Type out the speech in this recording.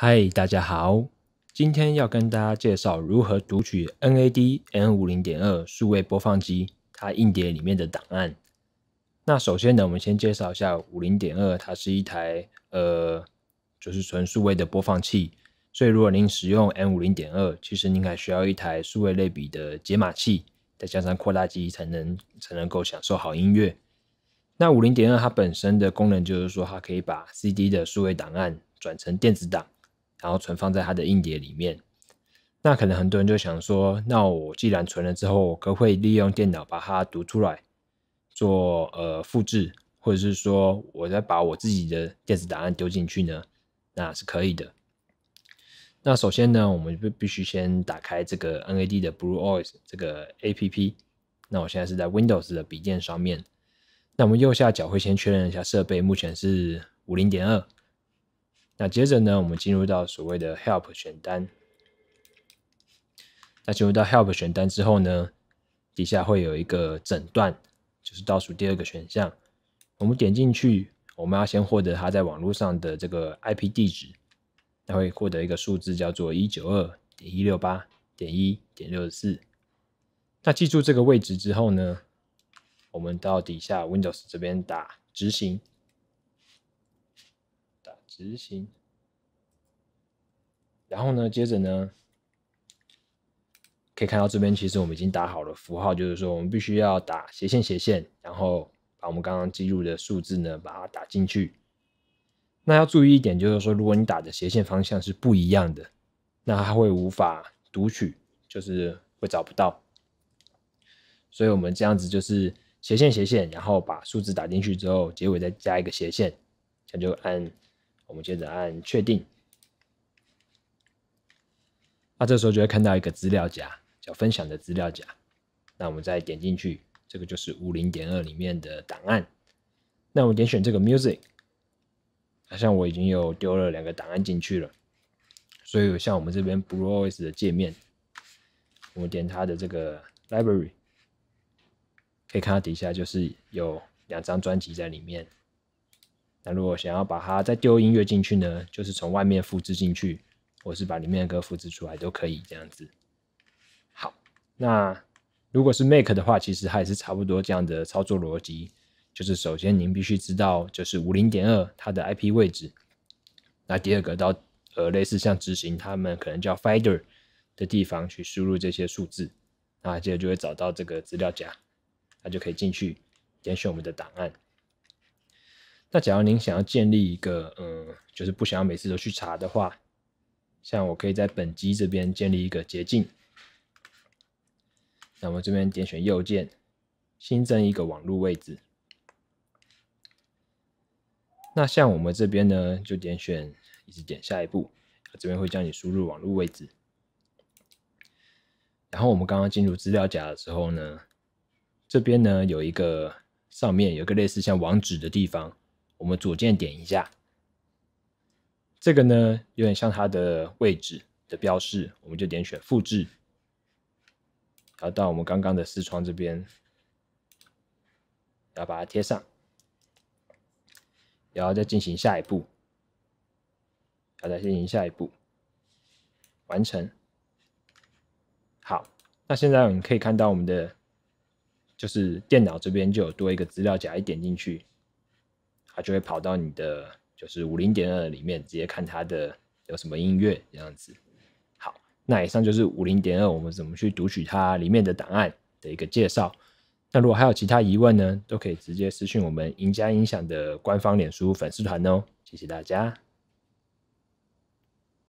嗨，大家好。今天要跟大家介绍如何读取 NAD N 五零点二数位播放机它硬碟里面的档案。那首先呢，我们先介绍一下五零点二，它是一台呃，就是纯数位的播放器。所以如果您使用 N 五零点二，其实您还需要一台数位类比的解码器，再加上扩大机才能才能够享受好音乐。那五零点二它本身的功能就是说，它可以把 CD 的数位档案转成电子档。然后存放在它的硬碟里面，那可能很多人就想说，那我既然存了之后，可不可以利用电脑把它读出来做呃复制，或者是说，我再把我自己的电子档案丢进去呢，那是可以的。那首先呢，我们必须先打开这个 NAD 的 BlueOS 这个 APP。那我现在是在 Windows 的笔电上面，那我们右下角会先确认一下设备，目前是五零点二。那接着呢，我们进入到所谓的 Help 选单。那进入到 Help 选单之后呢，底下会有一个诊断，就是倒数第二个选项。我们点进去，我们要先获得它在网络上的这个 IP 地址，它会获得一个数字叫做一九二点一六八点一点六四。那记住这个位置之后呢，我们到底下 Windows 这边打执行。执行，然后呢？接着呢？可以看到这边其实我们已经打好了符号，就是说我们必须要打斜线斜线，然后把我们刚刚记录的数字呢，把它打进去。那要注意一点就是说，如果你打的斜线方向是不一样的，那它会无法读取，就是会找不到。所以我们这样子就是斜线斜线，然后把数字打进去之后，结尾再加一个斜线，这样就按。我们接着按确定，那这时候就会看到一个资料夹，叫“分享”的资料夹。那我们再点进去，这个就是五零点二里面的档案。那我们点选这个 Music，好像我已经有丢了两个档案进去了。所以像我们这边 b r e w e r s 的界面，我们点它的这个 Library，可以看到底下就是有两张专辑在里面。那如果想要把它再丢音乐进去呢，就是从外面复制进去，或是把里面的歌复制出来都可以这样子。好，那如果是 Make 的话，其实还是差不多这样的操作逻辑。就是首先您必须知道，就是五零点二它的 IP 位置。那第二个到呃类似像执行他们可能叫 Finder 的地方去输入这些数字，那接着就会找到这个资料夹，它就可以进去点选我们的档案。那假如您想要建立一个，嗯，就是不想要每次都去查的话，像我可以在本机这边建立一个捷径。那我们这边点选右键，新增一个网络位置。那像我们这边呢，就点选，一直点下一步，这边会叫你输入网络位置。然后我们刚刚进入资料夹的时候呢，这边呢有一个上面有一个类似像网址的地方。我们左键点一下，这个呢有点像它的位置的标示，我们就点选复制，然后到我们刚刚的视窗这边，然后把它贴上，然后再进行下一步，然后再进行下一步，完成。好，那现在我们可以看到我们的就是电脑这边就有多一个资料夹，一点进去。它就会跑到你的就是五零点二里面，直接看它的有什么音乐这样子。好，那以上就是五零点二我们怎么去读取它里面的档案的一个介绍。那如果还有其他疑问呢，都可以直接私讯我们赢家音响的官方脸书粉丝团哦。谢谢大家。